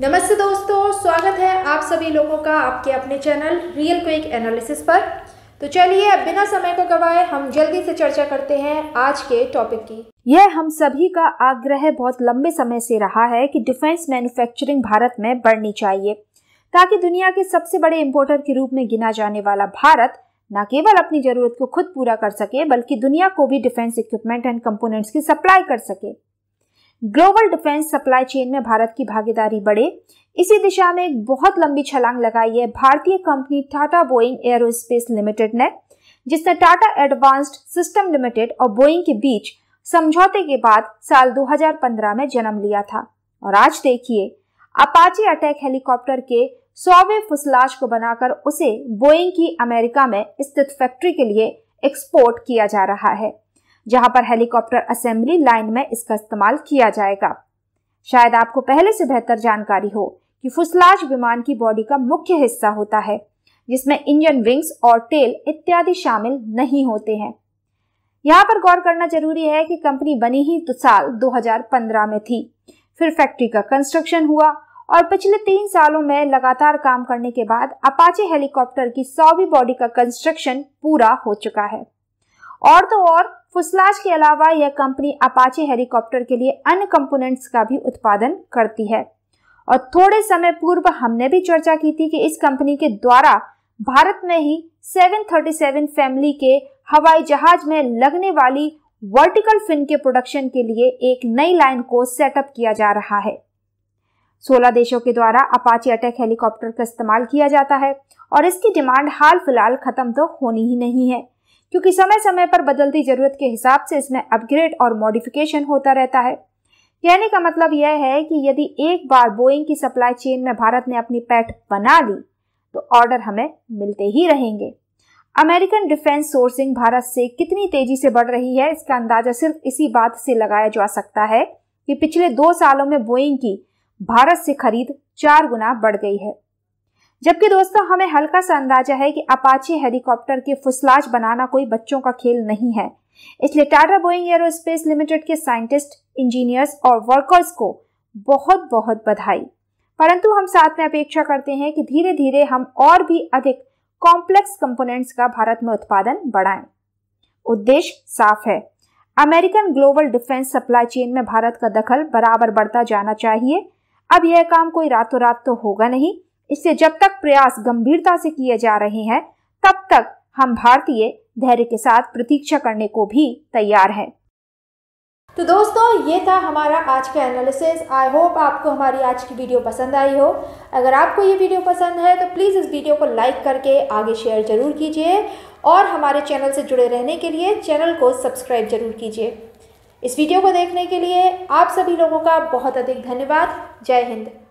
नमस्ते दोस्तों स्वागत है आप सभी लोगों का आपके अपने चैनल रियल क्विक एनालिसिस पर तो चलिए अब बिना समय को गवाए हम जल्दी से चर्चा करते हैं आज के टॉपिक की यह हम सभी का आग्रह बहुत लंबे समय से रहा है कि डिफेंस मैन्युफैक्चरिंग भारत में बढ़नी चाहिए ताकि दुनिया के सबसे बड़े इम्पोर्टर के रूप में गिना जाने वाला भारत न केवल अपनी जरूरत को खुद पूरा कर सके बल्कि दुनिया को भी डिफेंस इक्विपमेंट एंड कंपोनेंट्स की सप्लाई कर सके ग्लोबल डिफेंस सप्लाई चेन में भारत की भागीदारी बढ़े इसी दिशा में एक बहुत लंबी छलांग लगाई है भारतीय company Tata Boeing Aerospace Limited ने जिसने टाटा एडवांस्ड सिस्टम लिमिटेड और बोइंग के बीच समझौते के बाद साल 2015 में जन्म लिया था और आज देखिए अपाची अटैक हेलीकॉप्टर के सौवे फुसलाज को बनाकर उसे बोइंग की अमेरिका में स्थित फैक्ट्री के लिए एक्सपोर्ट किया जा रहा है जहां पर हेलीकॉप्टर असेंबली लाइन में इसका इस्तेमाल किया जाएगा शायद आपको पहले से बेहतर जानकारी हो कि फुसलाज विमान की बॉडी का मुख्य हिस्सा होता है जिसमें इंजन विंग्स और टेल इत्यादि शामिल नहीं होते हैं यहाँ पर गौर करना जरूरी है कि कंपनी बनी ही तो साल 2015 में थी फिर फैक्ट्री का कंस्ट्रक्शन हुआ और पिछले तीन सालों में लगातार काम करने के बाद अपाचे हेलीकॉप्टर की सौवीं बॉडी का कंस्ट्रक्शन पूरा हो चुका है और तो और फुसलाज के अलावा यह कंपनी अपाचे हेलीकॉप्टर के लिए अन्य कंपोनेंट्स का भी उत्पादन करती है और थोड़े समय पूर्व हमने भी चर्चा की थी कि इस कंपनी के द्वारा भारत में ही 737 फैमिली के हवाई जहाज में लगने वाली वर्टिकल फिन के प्रोडक्शन के लिए एक नई लाइन को सेटअप किया जा रहा है 16 देशों के द्वारा अपाची अटैक हेलीकॉप्टर का इस्तेमाल किया जाता है और इसकी डिमांड हाल फिलहाल खत्म तो होनी ही नहीं है क्योंकि समय समय पर बदलती ज़रूरत के हिसाब से इसमें अपग्रेड और मॉडिफिकेशन होता रहता है कहने का मतलब यह है कि यदि एक बार बोइंग की सप्लाई चेन में भारत ने अपनी पैठ बना ली तो ऑर्डर हमें मिलते ही रहेंगे अमेरिकन डिफेंस सोर्सिंग भारत से कितनी तेजी से बढ़ रही है इसका अंदाजा सिर्फ इसी बात से लगाया जा सकता है कि पिछले दो सालों में बोइंग की भारत से खरीद चार गुना बढ़ गई है जबकि दोस्तों हमें हल्का सा अंदाजा है कि अपाचे हेलीकॉप्टर के फुसलाज बनाना कोई बच्चों का खेल नहीं है इसलिए टाटा बोइंग एरोस्पेस लिमिटेड के साइंटिस्ट इंजीनियर्स और वर्कर्स को बहुत बहुत बधाई परंतु हम साथ में अपेक्षा करते हैं कि धीरे धीरे हम और भी अधिक कॉम्प्लेक्स कंपोनेंट्स का भारत में उत्पादन बढ़ाएं उद्देश्य साफ है American global defence supply chain में भारत का दखल बराबर बढ़ता जाना चाहिए अब यह काम कोई रातों रात तो होगा नहीं इससे जब तक प्रयास गंभीरता से किए जा रहे हैं तब तक हम भारतीय धैर्य के साथ प्रतीक्षा करने को भी तैयार हैं तो दोस्तों ये था हमारा आज का एनालिसिस आई होप आपको हमारी आज की वीडियो पसंद आई हो अगर आपको ये वीडियो पसंद है तो प्लीज़ इस वीडियो को लाइक करके आगे शेयर ज़रूर कीजिए और हमारे चैनल से जुड़े रहने के लिए चैनल को सब्सक्राइब ज़रूर कीजिए इस वीडियो को देखने के लिए आप सभी लोगों का बहुत अधिक धन्यवाद जय हिंद